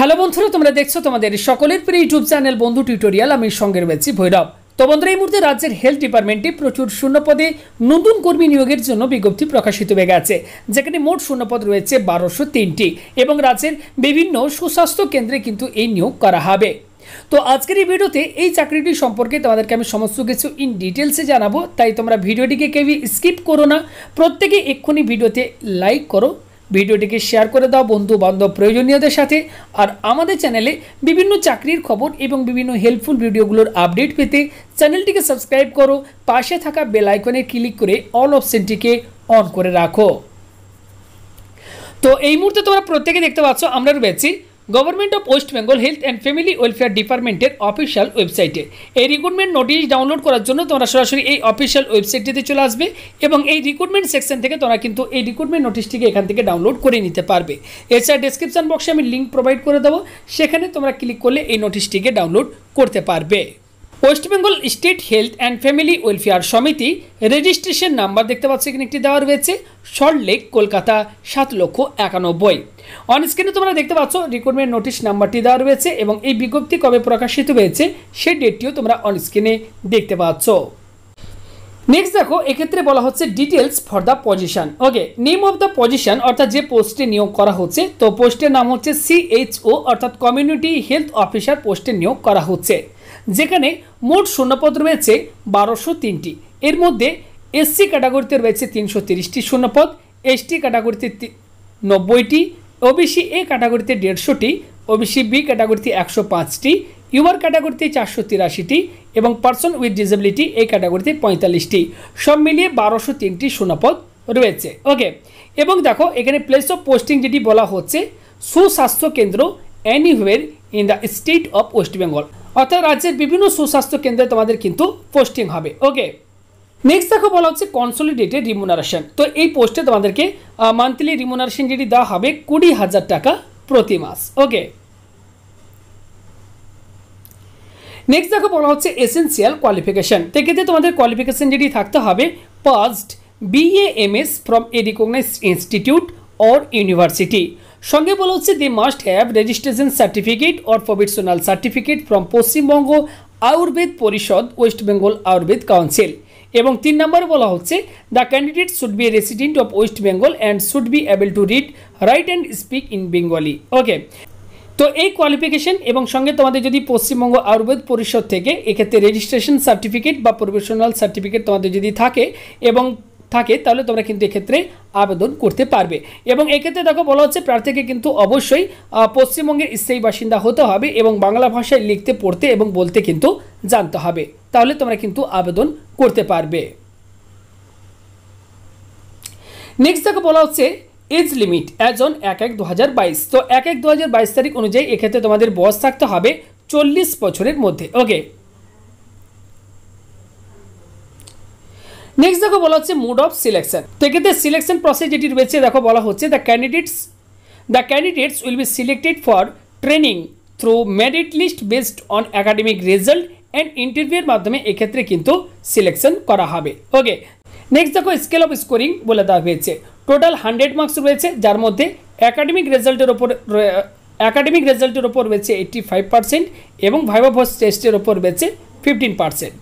hello বন্ধুরা তোমরা দেখছো তোমাদের সকলের প্রিয় ইউটিউব চ্যানেল বন্ধু টিউটোরিয়াল আমি সঙ্গে রয়েছি ভৈরব তো বন্ধুরা এই মুহূর্তে রাজ্যের হেলথ ডিপার্টমেন্টে প্রচুর শূন্যপদে নতুন কর্মী নিয়োগের জন্য বিজ্ঞপ্তি প্রকাশিত হয়ে গেছে যেখানে মোট শূন্যপদ রয়েছে বারোশো তিনটি এবং রাজ্যের বিভিন্ন সুস্বাস্থ্য কেন্দ্রে কিন্তু এই নিয়োগ করা হবে তো আজকের এই ভিডিওতে এই চাকরিটি সম্পর্কে তোমাদেরকে আমি সমস্ত কিছু ইন ডিটেলসে জানাবো তাই তোমরা ভিডিওটিকে কেউই স্কিপ করো না প্রত্যেকে এক্ষুনি ভিডিওতে লাইক করো ভিডিওটিকে শেয়ার করে দাও বন্ধু বান্ধব প্রয়োজনীয়দের সাথে আর আমাদের চ্যানেলে বিভিন্ন চাকরির খবর এবং বিভিন্ন হেল্পফুল ভিডিওগুলোর আপডেট পেতে চ্যানেলটিকে সাবস্ক্রাইব করো পাশে থাকা বেল আইকনে ক্লিক করে অল অপশানটিকে অন করে রাখো তো এই মুহূর্তে তোমরা প্রত্যেকে দেখতে পাচ্ছ আমরা রয়েছি government of West Bengal health and family welfare ডিপার্টমেন্টের অফিসিয়াল ওয়েবসাইটে এই রিক্রুটমেন্ট নোটিশ ডাউনলোড করার জন্য তোমরা সরাসরি এই অফিসিয়াল ওয়েবসাইটটিতে চলে আসবে এবং এই রিক্রুটমেন্ট সেকশন থেকে তোমরা কিন্তু এই রিক্রুটমেন্ট নোটিশটিকে এখান থেকে ডাউনলোড করে নিতে পারবে এছাড়া ডেসক্রিপশন বক্সে আমি লিঙ্ক প্রোভাইড করে দেবো সেখানে তোমরা ক্লিক করলে এই নোটিশটিকে ডাউনলোড করতে পারবে West Bengal state health and family welfare সমিতি রেজিস্ট্রেশন নাম্বার দেখতে পাচ্ছি এখানে একটি দেওয়া রয়েছে সল্টলেক কলকাতা সাত লক্ষ একানব্বই অন স্ক্রিনে তোমরা দেখতে পাচ্ছ রিক্রুটমেন্ট নোটিশ নাম্বারটি দেওয়া রয়েছে এবং এই বিজ্ঞপ্তি কবে প্রকাশিত হয়েছে সেই ডেটটিও তোমরা অন স্ক্রিনে দেখতে পাচ্ছ নেক্সট দেখো এক্ষেত্রে বলা হচ্ছে details for the position okay name of the position অর্থাৎ যে পোস্টে নিয়োগ করা হচ্ছে তো পোস্টের নাম হচ্ছে সিএইচও অর্থাৎ কমিউনিটি হেলথ অফিসার পোস্টে নিয়োগ করা হচ্ছে যেখানে মোট শূন্যপদ রয়েছে বারোশো তিনটি এর মধ্যে এসসি ক্যাটাগরিতে রয়েছে তিনশো তিরিশটি শূন্যপদ এসটি ক্যাটাগরিতে নব্বইটি ওবিসি এ ক্যাটাগরিতে দেড়শোটি ওবিসি বি ক্যাটাগরিতে একশো পাঁচটি ইউআর ক্যাটাগরিতে চারশো তিরাশিটি এবং পার্সন উইথ ডিসেবিলিটি এই ক্যাটাগরিতে পঁয়তাল্লিশটি সব মিলিয়ে বারোশো তিনটি শূন্যপদ রয়েছে ওকে এবং দেখো এখানে প্লেস অফ পোস্টিং যেটি বলা হচ্ছে সুস্বাস্থ্য কেন্দ্র anywhere in the state of West Bengal অর্থাৎ রাজ্যের বিভিন্ন সুস্বাস্থ্য কেন্দ্রে তোমাদের কিন্তু পোস্টিং হবে ওকে নেক্সট দেখো বলা হচ্ছে কনসোলিডেটেড রিমুনারেশন তো এই পোস্টে তোমাদেরকে মান্থলি রিমুনারেশন যেটি দেওয়া হবে কুড়ি হাজার টাকা প্রতি মাস ওকে নেক্সট দেখো বলা হচ্ছে এসেন্সিয়াল কোয়ালিফিকেশান সেক্ষেত্রে তোমাদের কোয়ালিফিকেশান যেটি থাকতে হবে passed BA M S from a recognise institute or university সঙ্গে বলা হচ্ছে they must have registration certificate or professional certificate from Paschimbanga Ayurveda Parishad West Bengal Ayurveda council এবং তিন নম্বরে বলা হচ্ছে the candidate should be resident of West Bengal and should be able to read write and speak in Bengali okay তো এই কোয়ালিফিকেশন এবং সঙ্গে তোমাদের যদি পশ্চিমবঙ্গ আয়ুর্বেদ পরিষদ থেকে এক্ষেত্রে রেজিস্ট্রেশন সার্টিফিকেট বা প্রফেশনাল সার্টিফিকেট তোমাদের যদি থাকে এবং থাকে তাহলে তোমরা কিন্তু এক্ষেত্রে আবেদন করতে পারবে এবং এক্ষেত্রে দেখো বলা হচ্ছে প্রার্থীকে কিন্তু অবশ্যই পশ্চিমবঙ্গের স্থায়ী বাসিন্দা হতে হবে এবং বাংলা ভাষায় লিখতে পড়তে এবং বলতে কিন্তু জানতে হবে তাহলে তোমরা কিন্তু আবেদন করতে পারবে নেক্সট দেখো বলা হচ্ছে এজ লিমিট অ্যাজ অন এক এক দু তো এক এক দু তারিখ অনুযায়ী এক্ষেত্রে তোমাদের বয়স থাকতে হবে চল্লিশ বছরের মধ্যে ওকে নেক্সট দেখো বলা হচ্ছে মুড অফ সিলেকশন তো এক্ষেত্রে সিলেকশন প্রসেস যেটি রয়েছে দেখো বলা হচ্ছে the candidates the candidates will be selected for training through merit list based on academic result and ইন্টারভিউয়ের মাধ্যমে এক্ষেত্রে কিন্তু সিলেকশন করা হবে ওকে নেক্সট দেখো স্কেল অফ স্কোরিং বলে দেওয়া হয়েছে টোটাল হান্ড্রেড মার্কস রয়েছে যার মধ্যে অ্যাকাডেমিক রেজাল্টের ওপর অ্যাকাডেমিক রেজাল্টের ওপর রয়েছে এইটটি ফাইভ পার্সেন্ট এবং ভাইভাভস টেস্টের ওপর রয়েছে ফিফটিন পার্সেন্ট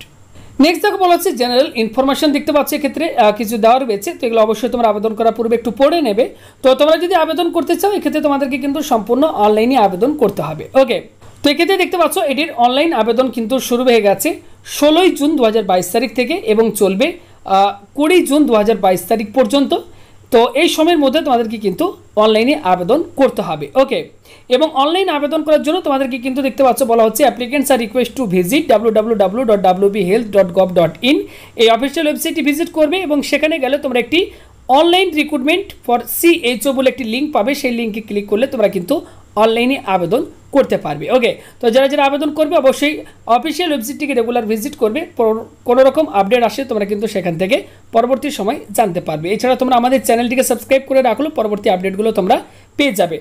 নেক্সট দেখো বলা হচ্ছে জেনারেল ইনফরমেশন দেখতে পাচ্ছ এক্ষেত্রে কিছু দেওয়া রয়েছে তো এগুলো অবশ্যই তোমরা আবেদন করার পূর্বে একটু পড়ে নেবে তো তোমরা যদি আবেদন করতে চাও এক্ষেত্রে তোমাদেরকে কিন্তু সম্পূর্ণ অনলাইনে আবেদন করতে হবে ওকে তো এক্ষেত্রে দেখতে পাচ্ছ এটির অনলাইন আবেদন কিন্তু শুরু হয়ে গেছে ষোলোই জুন দু তারিখ থেকে এবং চলবে কুড়ি জুন দু তারিখ পর্যন্ত তো এই সময়ের মধ্যে তোমাদেরকে কিন্তু অনলাইনে আবেদন করতে হবে ওকে এবং অনলাইন আবেদন করার জন্য তোমাদেরকে কিন্তু দেখতে পাচ্ছ বলা হচ্ছে applicants are request to visit W এই অফিসিয়াল ওয়েবসাইটটি ভিজিট করবে এবং সেখানে গেলে তোমরা একটি অনলাইন রিক্রুটমেন্ট ফর সিএইচও বলে একটি লিঙ্ক পাবে সেই লিঙ্কে ক্লিক করলে তোমরা কিন্তু অনলাইনে আবেদন করতে পারবে ওকে তো যারা যারা আবেদন করবে অবশ্যই অফিসিয়াল ওয়েবসাইটটিকে রেগুলার ভিজিট করবে কোনো রকম আপডেট আসে তোমরা কিন্তু সেখান থেকে পরবর্তী সময় জানতে পারবে এছাড়া তোমরা আমাদের চ্যানেলটিকে সাবস্ক্রাইব করে রাখলো পরবর্তী আপডেটগুলো তোমরা পেয়ে যাবে